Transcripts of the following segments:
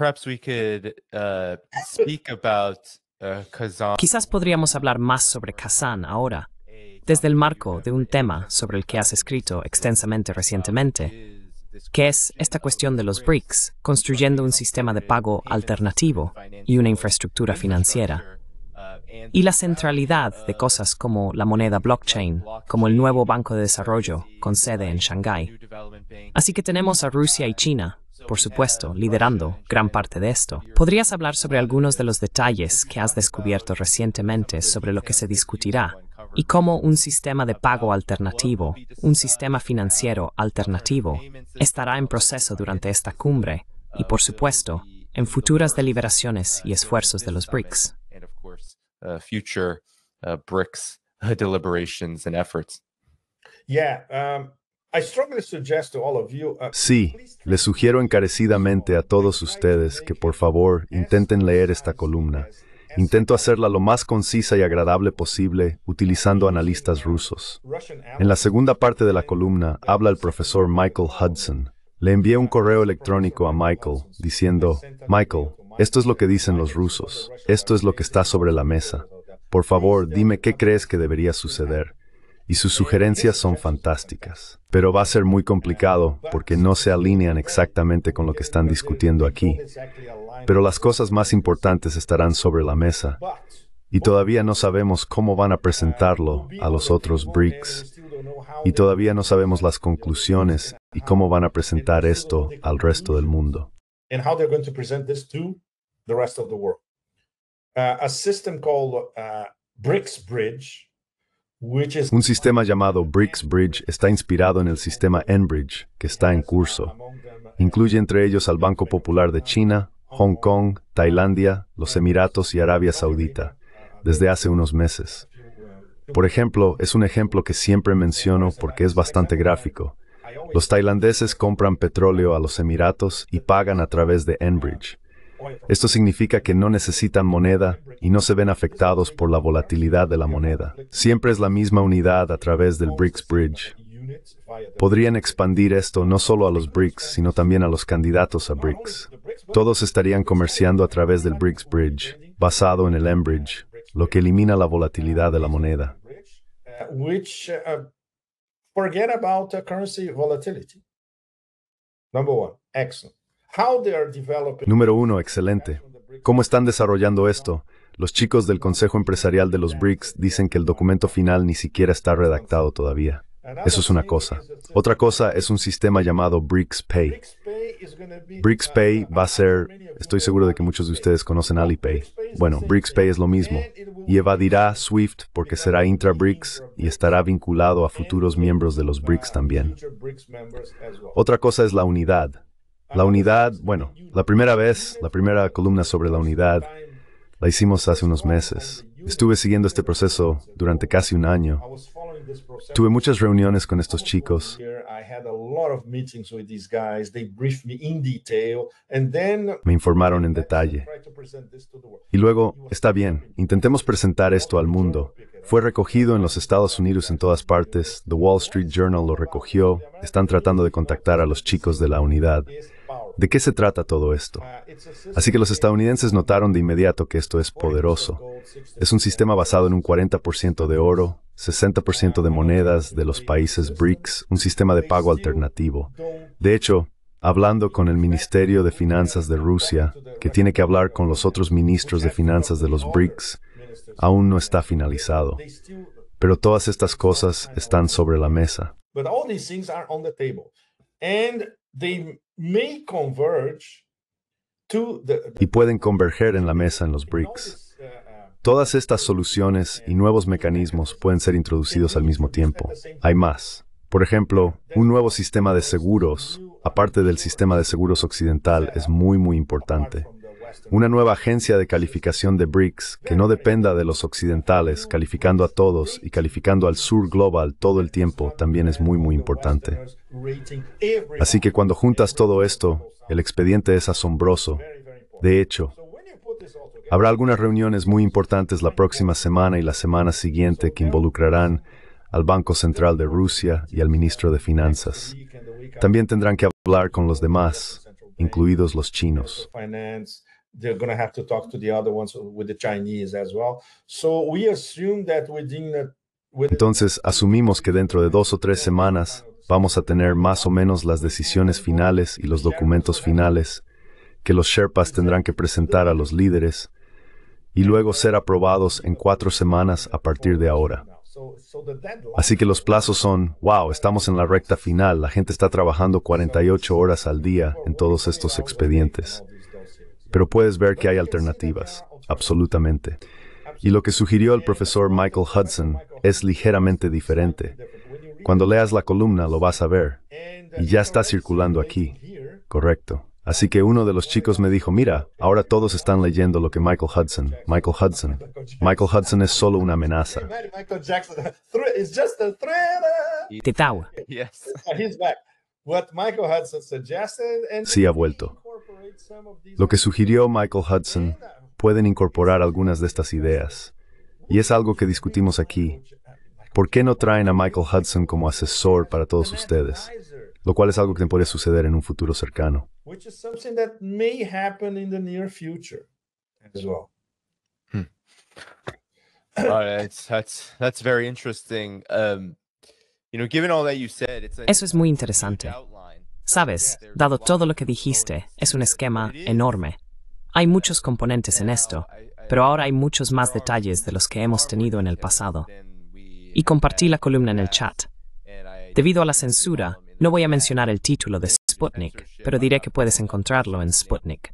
Uh, uh, Quizás podríamos hablar más sobre Kazan ahora, desde el marco de un tema sobre el que has escrito extensamente recientemente, que es esta cuestión de los BRICS, construyendo un sistema de pago alternativo y una infraestructura financiera y la centralidad de cosas como la moneda blockchain, como el nuevo Banco de Desarrollo con sede en Shanghái. Así que tenemos a Rusia y China, por supuesto, liderando gran parte de esto. ¿Podrías hablar sobre algunos de los detalles que has descubierto recientemente sobre lo que se discutirá y cómo un sistema de pago alternativo, un sistema financiero alternativo, estará en proceso durante esta cumbre y, por supuesto, en futuras deliberaciones y esfuerzos de los BRICS? Uh, future uh, BRICS uh, deliberations and efforts? Yeah, um, Sí, les sugiero encarecidamente a todos ustedes que por favor intenten leer esta columna. Intento hacerla lo más concisa y agradable posible utilizando analistas rusos. En la segunda parte de la columna habla el profesor Michael Hudson. Le envié un correo electrónico a Michael diciendo, Michael, esto es lo que dicen los rusos. Esto es lo que está sobre la mesa. Por favor, dime qué crees que debería suceder. Y sus sugerencias son fantásticas. Pero va a ser muy complicado porque no se alinean exactamente con lo que están discutiendo aquí. Pero las cosas más importantes estarán sobre la mesa. Y todavía no sabemos cómo van a presentarlo a los otros BRICS. Y todavía no sabemos las conclusiones y cómo van a presentar esto al resto del mundo the rest of the uh, uh, un sistema llamado BRICS Bridge está inspirado en el sistema Enbridge, que está en curso. Incluye entre ellos al Banco Popular de China, Hong Kong, Tailandia, los Emiratos y Arabia Saudita, desde hace unos meses. Por ejemplo, es un ejemplo que siempre menciono porque es bastante gráfico. Los tailandeses compran petróleo a los Emiratos y pagan a través de Enbridge. Esto significa que no necesitan moneda y no se ven afectados por la volatilidad de la moneda. Siempre es la misma unidad a través del BRICS Bridge. Podrían expandir esto no solo a los BRICS, sino también a los candidatos a BRICS. Todos estarían comerciando a través del BRICS Bridge, basado en el Enbridge, lo que elimina la volatilidad de la moneda. Which, uh, forget about currency volatility. Number one, Número uno, excelente. ¿Cómo están desarrollando esto? Los chicos del Consejo Empresarial de los BRICS dicen que el documento final ni siquiera está redactado todavía. Eso es una cosa. Otra cosa es un sistema llamado BRICS Pay. BRICS Pay va a ser, estoy seguro de que muchos de ustedes conocen Alipay. Bueno, BRICS Pay es lo mismo y evadirá SWIFT porque será intra-BRICS y estará vinculado a futuros miembros de los BRICS también. Otra cosa es la unidad. La unidad, bueno, la primera vez, la primera columna sobre la unidad, la hicimos hace unos meses. Estuve siguiendo este proceso durante casi un año. Tuve muchas reuniones con estos chicos. Me informaron en detalle. Y luego, está bien, intentemos presentar esto al mundo. Fue recogido en los Estados Unidos en todas partes, The Wall Street Journal lo recogió, están tratando de contactar a los chicos de la unidad. ¿De qué se trata todo esto? Así que los estadounidenses notaron de inmediato que esto es poderoso. Es un sistema basado en un 40% de oro, 60% de monedas de los países BRICS, un sistema de pago alternativo. De hecho, hablando con el Ministerio de Finanzas de Rusia, que tiene que hablar con los otros ministros de finanzas de los BRICS, aún no está finalizado. Pero todas estas cosas están sobre la mesa y pueden converger en la mesa en los BRICS. Uh, um, Todas estas soluciones y nuevos mecanismos pueden ser introducidos al mismo tiempo. Hay más. Por ejemplo, un nuevo sistema de seguros, aparte del sistema de seguros occidental, es muy, muy importante una nueva agencia de calificación de BRICS que no dependa de los occidentales, calificando a todos y calificando al sur global todo el tiempo, también es muy, muy importante. Así que cuando juntas todo esto, el expediente es asombroso. De hecho, habrá algunas reuniones muy importantes la próxima semana y la semana siguiente que involucrarán al Banco Central de Rusia y al ministro de Finanzas. También tendrán que hablar con los demás, incluidos los chinos. Entonces asumimos que dentro de dos o tres semanas vamos a tener más o menos las decisiones finales y los documentos finales que los Sherpas tendrán que presentar a los líderes y luego ser aprobados en cuatro semanas a partir de ahora. Así que los plazos son, wow, estamos en la recta final, la gente está trabajando 48 horas al día en todos estos expedientes. Pero puedes ver que hay alternativas, absolutamente. Y lo que sugirió el profesor Michael Hudson es ligeramente diferente. Cuando leas la columna lo vas a ver. Y ya está circulando aquí. Correcto. Así que uno de los chicos me dijo, mira, ahora todos están leyendo lo que Michael Hudson, Michael Hudson, Michael Hudson es solo una amenaza. Tetau. Sí ha vuelto. Lo que sugirió Michael Hudson pueden incorporar algunas de estas ideas. Y es algo que discutimos aquí. ¿Por qué no traen a Michael Hudson como asesor para todos ustedes? Lo cual es algo que podría suceder en un futuro cercano. Hmm. that's very interesting. Um, eso es muy interesante. Sabes, dado todo lo que dijiste, es un esquema enorme. Hay muchos componentes en esto, pero ahora hay muchos más detalles de los que hemos tenido en el pasado. Y compartí la columna en el chat. Debido a la censura, no voy a mencionar el título de Sputnik, pero diré que puedes encontrarlo en Sputnik.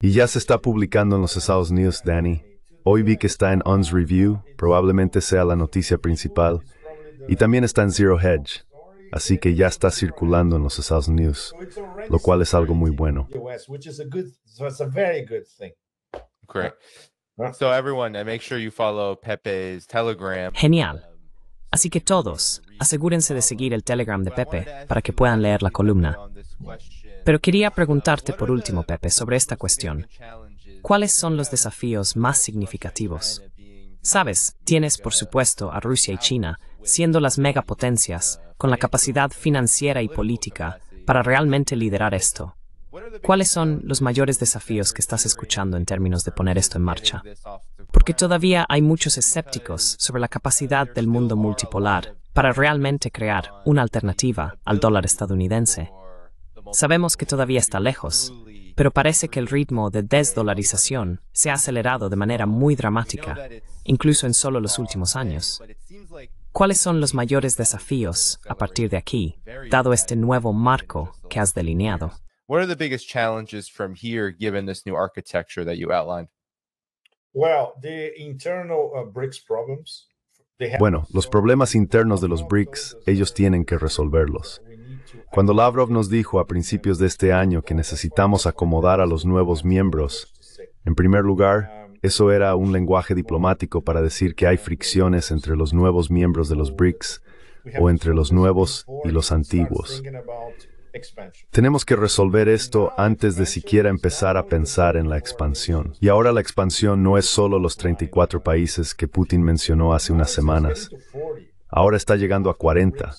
Y ya se está publicando en los Estados Unidos, Danny. Hoy vi que está en On's Review, probablemente sea la noticia principal, y también está en Zero Hedge, así que ya está circulando en los Estados News, lo cual es algo muy bueno. Genial. Así que todos, asegúrense de seguir el Telegram de Pepe para que puedan leer la columna. Pero quería preguntarte por último, Pepe, sobre esta cuestión. ¿Cuáles son los desafíos más significativos? Sabes, tienes por supuesto a Rusia y China, siendo las megapotencias, con la capacidad financiera y política para realmente liderar esto. ¿Cuáles son los mayores desafíos que estás escuchando en términos de poner esto en marcha? Porque todavía hay muchos escépticos sobre la capacidad del mundo multipolar para realmente crear una alternativa al dólar estadounidense. Sabemos que todavía está lejos, pero parece que el ritmo de desdolarización se ha acelerado de manera muy dramática, incluso en solo los últimos años. ¿Cuáles son los mayores desafíos a partir de aquí, dado este nuevo marco que has delineado? Bueno, los problemas internos de los BRICS, ellos tienen que resolverlos. Cuando Lavrov nos dijo a principios de este año que necesitamos acomodar a los nuevos miembros, en primer lugar, eso era un lenguaje diplomático para decir que hay fricciones entre los nuevos miembros de los BRICS o entre los nuevos y los antiguos. Tenemos que resolver esto antes de siquiera empezar a pensar en la expansión. Y ahora la expansión no es solo los 34 países que Putin mencionó hace unas semanas. Ahora está llegando a 40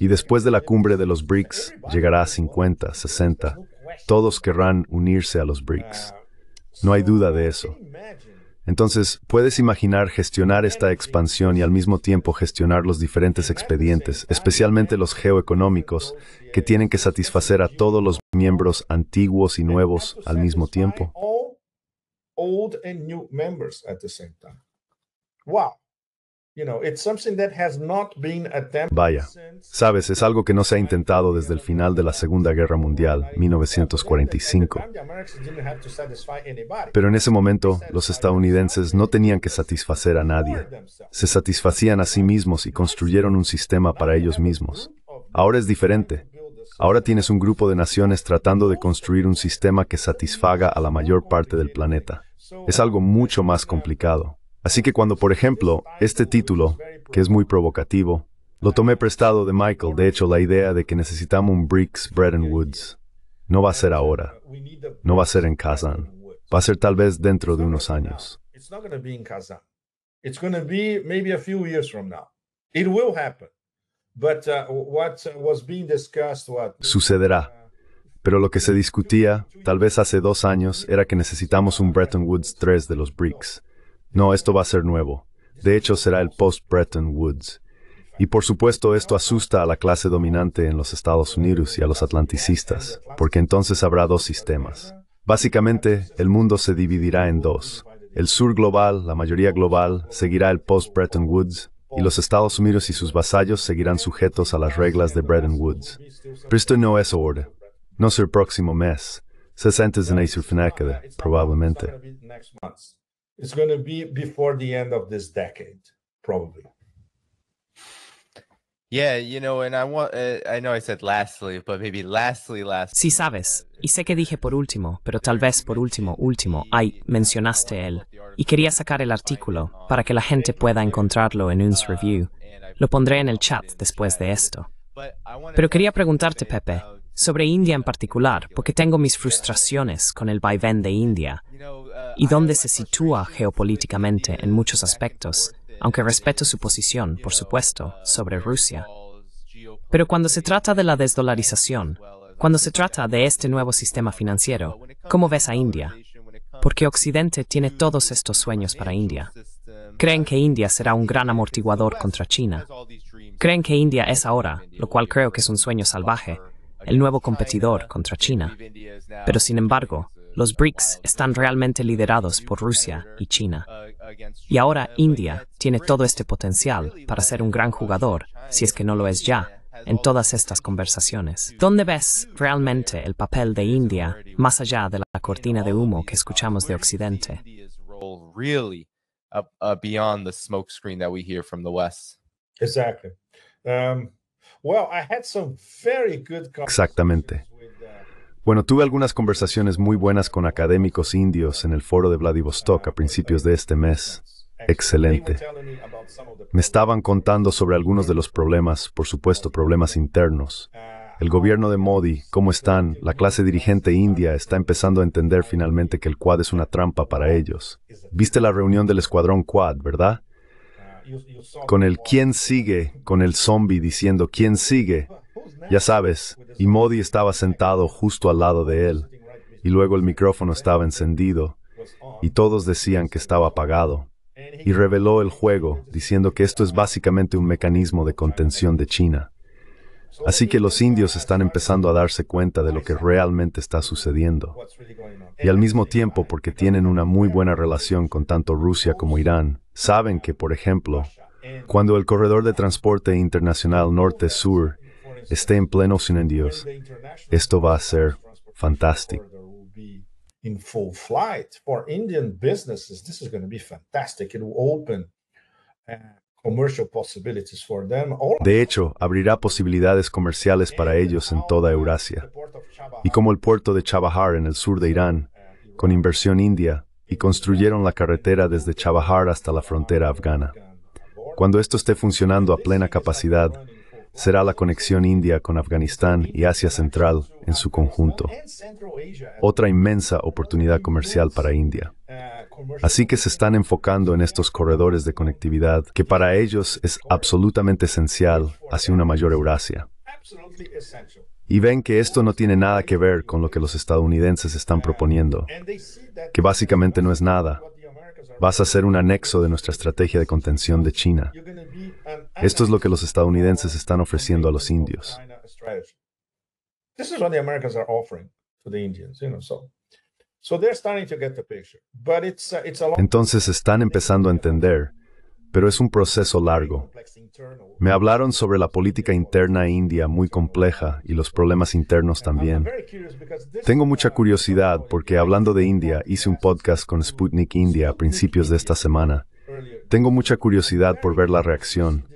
y después de la cumbre de los BRICS llegará a 50, 60. Todos querrán unirse a los BRICS. No hay duda de eso. Entonces, puedes imaginar gestionar esta expansión y al mismo tiempo gestionar los diferentes expedientes, especialmente los geoeconómicos, que tienen que satisfacer a todos los miembros antiguos y nuevos al mismo tiempo. Wow. Vaya, sabes, es algo que no se ha intentado desde el final de la Segunda Guerra Mundial, 1945. Pero en ese momento, los estadounidenses no tenían que satisfacer a nadie. Se satisfacían a sí mismos y construyeron un sistema para ellos mismos. Ahora es diferente. Ahora tienes un grupo de naciones tratando de construir un sistema que satisfaga a la mayor parte del planeta. Es algo mucho más complicado. Así que cuando, por ejemplo, este título, que es muy provocativo, lo tomé prestado de Michael, de hecho, la idea de que necesitamos un Bricks, Bretton Woods, no va a ser ahora, no va a ser en Kazan, va a ser tal vez dentro de unos años. sucederá. Pero lo que se discutía, tal vez hace dos años, era que necesitamos un Bretton Woods 3 de los bricks. No, esto va a ser nuevo. De hecho, será el post-Bretton Woods. Y por supuesto esto asusta a la clase dominante en los Estados Unidos y a los atlanticistas, porque entonces habrá dos sistemas. Básicamente, el mundo se dividirá en dos. El sur global, la mayoría global, seguirá el post-Bretton Woods, y los Estados Unidos y sus vasallos seguirán sujetos a las reglas de Bretton Woods. Pero no es ahora. No es el próximo mes. de probablemente it's going to be before the end of this decade, probably. Sí sabes, y sé que dije por último, pero tal vez por último, último, ay, mencionaste él, y quería sacar el artículo para que la gente pueda encontrarlo en UNS Review. Lo pondré en el chat después de esto. Pero quería preguntarte, Pepe, sobre India en particular, porque tengo mis frustraciones con el vaivén de India y dónde se sitúa geopolíticamente en muchos aspectos, aunque respeto su posición, por supuesto, sobre Rusia. Pero cuando se trata de la desdolarización, cuando se trata de este nuevo sistema financiero, ¿cómo ves a India? Porque Occidente tiene todos estos sueños para India. Creen que India será un gran amortiguador contra China. Creen que India es ahora, lo cual creo que es un sueño salvaje, el nuevo competidor contra China. Pero sin embargo, los BRICS están realmente liderados por Rusia y China. Y ahora India tiene todo este potencial para ser un gran jugador, si es que no lo es ya, en todas estas conversaciones. ¿Dónde ves realmente el papel de India más allá de la cortina de humo que escuchamos de Occidente? Uh, Exactamente. Bueno, tuve algunas conversaciones muy buenas con académicos indios en el foro de Vladivostok a principios de este mes. Excelente. Me estaban contando sobre algunos de los problemas, por supuesto problemas internos. El gobierno de Modi, cómo están, la clase dirigente india está empezando a entender finalmente que el Quad es una trampa para ellos. Viste la reunión del escuadrón Quad, ¿verdad? Con el quién sigue, con el zombie diciendo quién sigue, ya sabes, y Modi estaba sentado justo al lado de él, y luego el micrófono estaba encendido, y todos decían que estaba apagado, y reveló el juego, diciendo que esto es básicamente un mecanismo de contención de China. Así que los indios están empezando a darse cuenta de lo que realmente está sucediendo. Y al mismo tiempo, porque tienen una muy buena relación con tanto Rusia como Irán, saben que, por ejemplo, cuando el corredor de transporte internacional norte-sur esté en pleno sin en Dios. Esto va a ser fantástico. de hecho, abrirá posibilidades comerciales para ellos en toda Eurasia. Y como el puerto de Chabahar en el sur de Irán, con inversión india, y construyeron la carretera desde Chabahar hasta la frontera afgana. Cuando esto esté funcionando a plena capacidad, será la conexión India con Afganistán y Asia Central en su conjunto. Otra inmensa oportunidad comercial para India. Así que se están enfocando en estos corredores de conectividad que para ellos es absolutamente esencial hacia una mayor Eurasia. Y ven que esto no tiene nada que ver con lo que los estadounidenses están proponiendo, que básicamente no es nada, Vas a ser un anexo de nuestra estrategia de contención de China. Esto es lo que los estadounidenses están ofreciendo a los indios. Entonces están empezando a entender pero es un proceso largo. Me hablaron sobre la política interna india muy compleja y los problemas internos también. Tengo mucha curiosidad porque hablando de India hice un podcast con Sputnik India a principios de esta semana. Tengo mucha curiosidad por ver la reacción.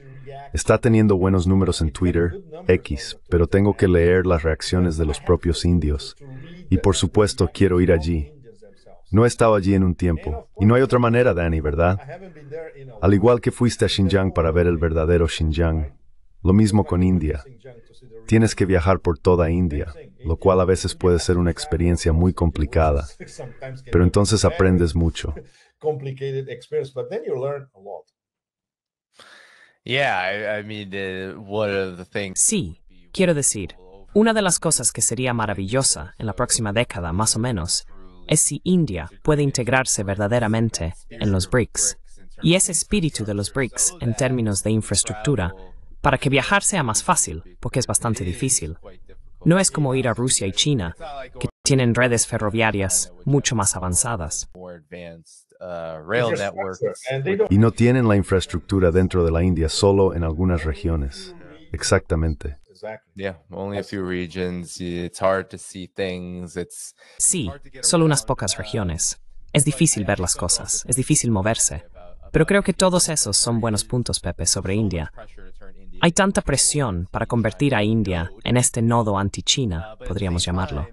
Está teniendo buenos números en Twitter, X, pero tengo que leer las reacciones de los propios indios. Y por supuesto quiero ir allí. No he estado allí en un tiempo. Y no hay otra manera, Danny, ¿verdad? Al igual que fuiste a Xinjiang para ver el verdadero Xinjiang. Lo mismo con India. Tienes que viajar por toda India, lo cual a veces puede ser una experiencia muy complicada. Pero entonces aprendes mucho. Sí, quiero decir, una de las cosas que sería maravillosa en la próxima década, más o menos, es si India puede integrarse verdaderamente en los BRICS y ese espíritu de los BRICS en términos de infraestructura para que viajar sea más fácil, porque es bastante difícil. No es como ir a Rusia y China, que tienen redes ferroviarias mucho más avanzadas. Y no tienen la infraestructura dentro de la India, solo en algunas regiones. Exactamente. Sí, solo unas pocas regiones. Es difícil ver las cosas, es difícil moverse. Pero creo que todos esos son buenos puntos, Pepe, sobre India. Hay tanta presión para convertir a India en este nodo anti-China, uh, podríamos llamarlo.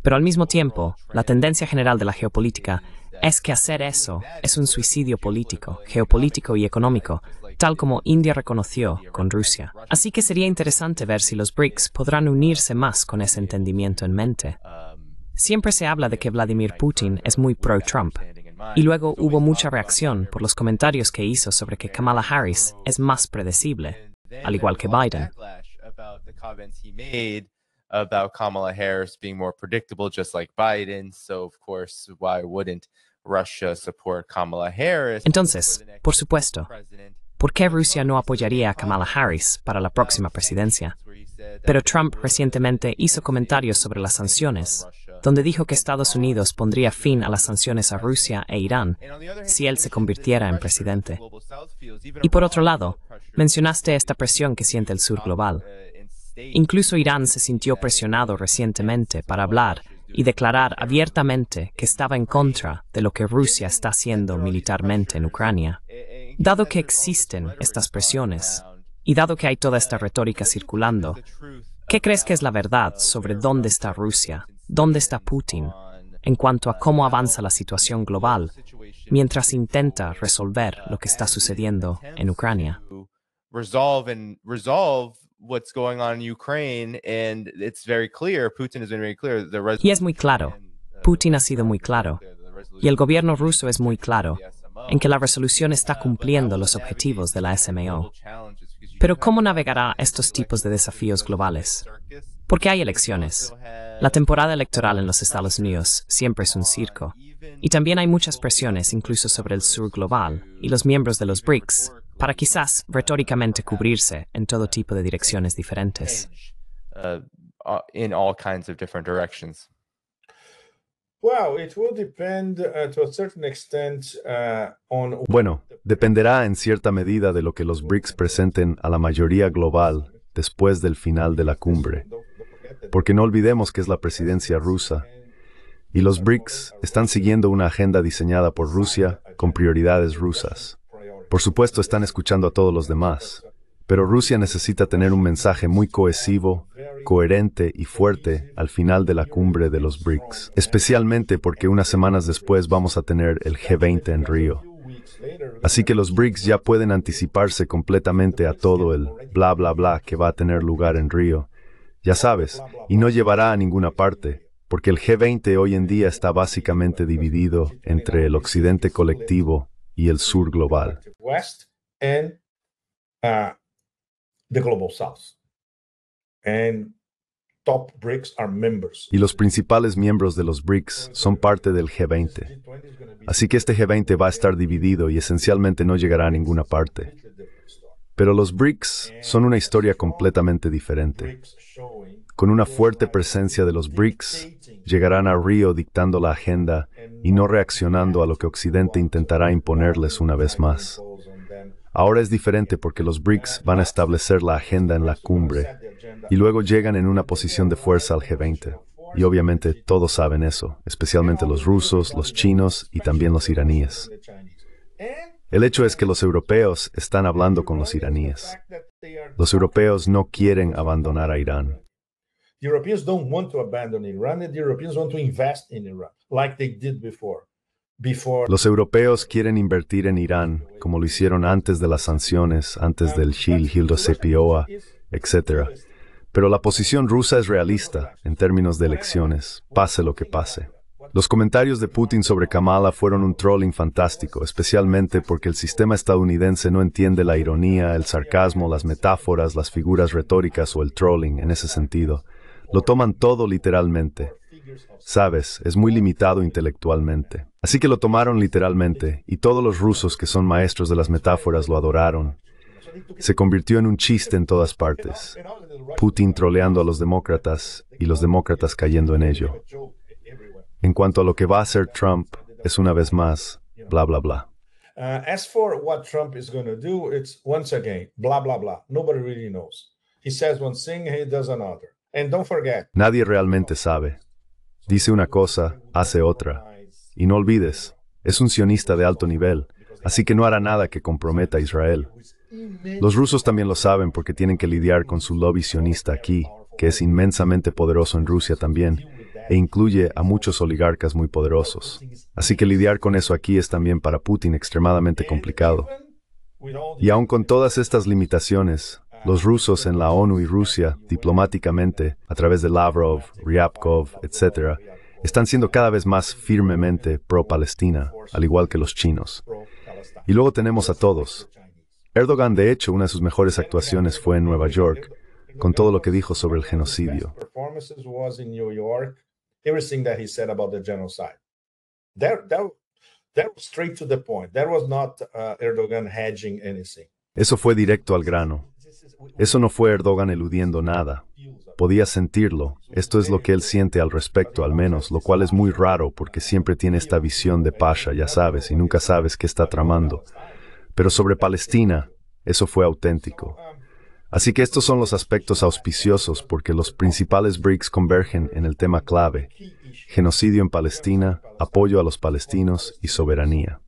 Pero al mismo tiempo, la tendencia general de la geopolítica es que hacer eso es un suicidio político, geopolítico y económico, tal como India reconoció con Rusia. Así que sería interesante ver si los BRICS podrán unirse más con ese entendimiento en mente. Um, Siempre se habla de que Vladimir Putin es muy pro-Trump, y luego hubo mucha reacción por los comentarios que hizo sobre que Kamala Harris es más predecible, al igual que Biden. So, of course, why wouldn't Russia support Kamala Harris? Entonces, por supuesto, por qué Rusia no apoyaría a Kamala Harris para la próxima presidencia. Pero Trump recientemente hizo comentarios sobre las sanciones, donde dijo que Estados Unidos pondría fin a las sanciones a Rusia e Irán si él se convirtiera en presidente. Y por otro lado, mencionaste esta presión que siente el sur global. Incluso Irán se sintió presionado recientemente para hablar y declarar abiertamente que estaba en contra de lo que Rusia está haciendo militarmente en Ucrania. Dado que existen estas presiones y dado que hay toda esta retórica circulando, ¿qué crees que es la verdad sobre dónde está Rusia, dónde está Putin, en cuanto a cómo avanza la situación global mientras intenta resolver lo que está sucediendo en Ucrania? Y es muy claro, Putin ha sido muy claro, y el gobierno ruso es muy claro en que la resolución está cumpliendo los objetivos de la SMO. Pero ¿cómo navegará estos tipos de desafíos globales? Porque hay elecciones. La temporada electoral en los Estados Unidos siempre es un circo. Y también hay muchas presiones incluso sobre el sur global y los miembros de los BRICS para quizás retóricamente cubrirse en todo tipo de direcciones diferentes. Uh, uh, all kinds different directions. Bueno, dependerá en cierta medida de lo que los BRICS presenten a la mayoría global después del final de la cumbre, porque no olvidemos que es la presidencia rusa, y los BRICS están siguiendo una agenda diseñada por Rusia con prioridades rusas. Por supuesto están escuchando a todos los demás, pero Rusia necesita tener un mensaje muy cohesivo coherente y fuerte al final de la cumbre de los BRICS, especialmente porque unas semanas después vamos a tener el G20 en Río. Así que los BRICS ya pueden anticiparse completamente a todo el bla bla bla que va a tener lugar en Río. Ya sabes, y no llevará a ninguna parte, porque el G20 hoy en día está básicamente dividido entre el occidente colectivo y el sur global. Uh, y los principales miembros de los BRICS son parte del G20. Así que este G20 va a estar dividido y esencialmente no llegará a ninguna parte. Pero los BRICS son una historia completamente diferente. Con una fuerte presencia de los BRICS, llegarán a Río dictando la agenda y no reaccionando a lo que Occidente intentará imponerles una vez más. Ahora es diferente porque los BRICS van a establecer la agenda en la cumbre y luego llegan en una posición de fuerza al G20. Y obviamente todos saben eso, especialmente los rusos, los chinos y también los iraníes. El hecho es que los europeos están hablando con los iraníes. Los europeos no quieren abandonar a Irán. Los europeos quieren invertir en Irán, como lo hicieron antes de las sanciones, antes del Gil, Hildo Sepioa, etc. Pero la posición rusa es realista en términos de elecciones, pase lo que pase. Los comentarios de Putin sobre Kamala fueron un trolling fantástico, especialmente porque el sistema estadounidense no entiende la ironía, el sarcasmo, las metáforas, las figuras retóricas o el trolling en ese sentido. Lo toman todo literalmente. Sabes, es muy limitado intelectualmente. Así que lo tomaron literalmente, y todos los rusos que son maestros de las metáforas lo adoraron. Se convirtió en un chiste en todas partes. Putin troleando a los demócratas y los demócratas cayendo en ello. En cuanto a lo que va a hacer Trump, es una vez más, bla, bla, bla. Nadie realmente sabe. Dice una cosa, hace otra. Y no olvides, es un sionista de alto nivel, así que no hará nada que comprometa a Israel. Los rusos también lo saben porque tienen que lidiar con su lobby sionista aquí, que es inmensamente poderoso en Rusia también, e incluye a muchos oligarcas muy poderosos. Así que lidiar con eso aquí es también para Putin extremadamente complicado. Y aun con todas estas limitaciones, los rusos en la ONU y Rusia, diplomáticamente, a través de Lavrov, Ryabkov, etc., están siendo cada vez más firmemente pro-Palestina, al igual que los chinos. Y luego tenemos a todos. Erdogan, de hecho, una de sus mejores actuaciones fue en Nueva York, con todo lo que dijo sobre el genocidio. Eso fue directo al grano. Eso no fue Erdogan eludiendo nada. Podía sentirlo. Esto es lo que él siente al respecto, al menos, lo cual es muy raro porque siempre tiene esta visión de Pasha, ya sabes, y nunca sabes qué está tramando. Pero sobre Palestina, eso fue auténtico. Así que estos son los aspectos auspiciosos porque los principales BRICS convergen en el tema clave, genocidio en Palestina, apoyo a los palestinos y soberanía.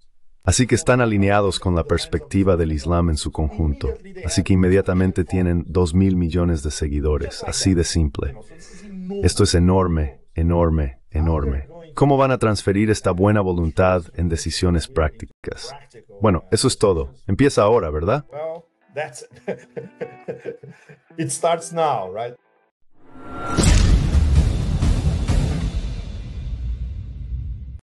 Así que están alineados con la perspectiva del Islam en su conjunto. Así que inmediatamente tienen 2 mil millones de seguidores, así de simple. Esto es enorme, enorme, enorme. ¿Cómo van a transferir esta buena voluntad en decisiones prácticas? Bueno, eso es todo. Empieza ahora, ¿verdad?